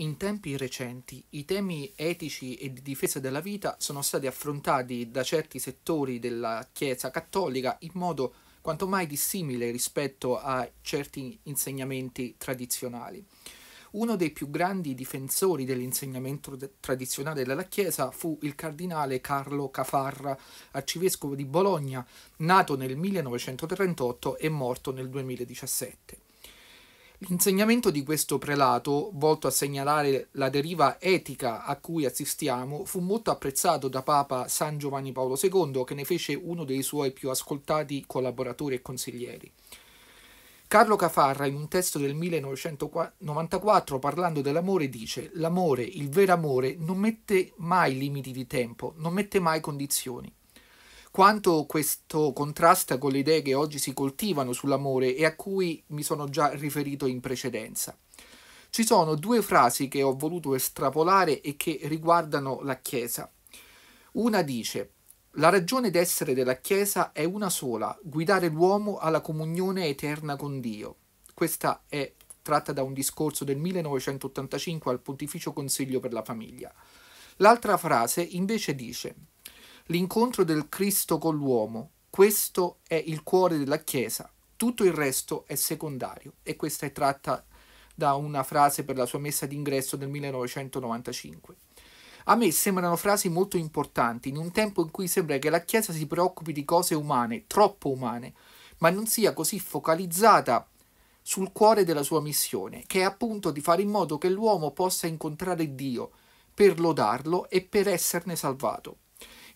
In tempi recenti i temi etici e di difesa della vita sono stati affrontati da certi settori della Chiesa cattolica in modo quanto mai dissimile rispetto a certi insegnamenti tradizionali. Uno dei più grandi difensori dell'insegnamento tradizionale della Chiesa fu il cardinale Carlo Cafarra, arcivescovo di Bologna, nato nel 1938 e morto nel 2017. L'insegnamento di questo prelato, volto a segnalare la deriva etica a cui assistiamo, fu molto apprezzato da Papa San Giovanni Paolo II, che ne fece uno dei suoi più ascoltati collaboratori e consiglieri. Carlo Cafarra, in un testo del 1994, parlando dell'amore, dice: L'amore, il vero amore, non mette mai limiti di tempo, non mette mai condizioni quanto questo contrasta con le idee che oggi si coltivano sull'amore e a cui mi sono già riferito in precedenza. Ci sono due frasi che ho voluto estrapolare e che riguardano la Chiesa. Una dice la ragione d'essere della Chiesa è una sola, guidare l'uomo alla comunione eterna con Dio. Questa è tratta da un discorso del 1985 al Pontificio Consiglio per la Famiglia. L'altra frase invece dice l'incontro del Cristo con l'uomo. Questo è il cuore della Chiesa, tutto il resto è secondario e questa è tratta da una frase per la sua messa d'ingresso del 1995. A me sembrano frasi molto importanti in un tempo in cui sembra che la Chiesa si preoccupi di cose umane, troppo umane, ma non sia così focalizzata sul cuore della sua missione, che è appunto di fare in modo che l'uomo possa incontrare Dio per lodarlo e per esserne salvato.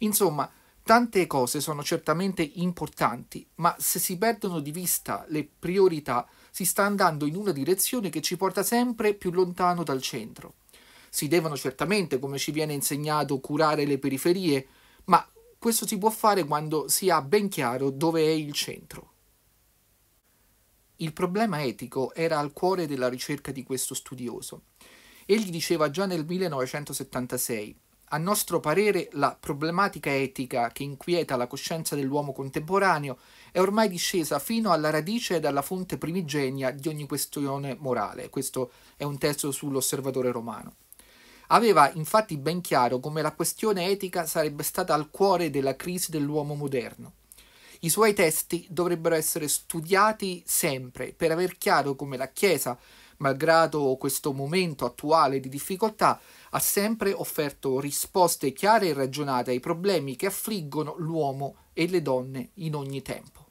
Insomma, tante cose sono certamente importanti, ma se si perdono di vista le priorità, si sta andando in una direzione che ci porta sempre più lontano dal centro. Si devono certamente, come ci viene insegnato, curare le periferie, ma questo si può fare quando si ha ben chiaro dove è il centro. Il problema etico era al cuore della ricerca di questo studioso. Egli diceva già nel 1976 a nostro parere, la problematica etica che inquieta la coscienza dell'uomo contemporaneo è ormai discesa fino alla radice e alla fonte primigenia di ogni questione morale. Questo è un testo sull'osservatore romano. Aveva infatti ben chiaro come la questione etica sarebbe stata al cuore della crisi dell'uomo moderno. I suoi testi dovrebbero essere studiati sempre per aver chiaro come la Chiesa malgrado questo momento attuale di difficoltà, ha sempre offerto risposte chiare e ragionate ai problemi che affliggono l'uomo e le donne in ogni tempo.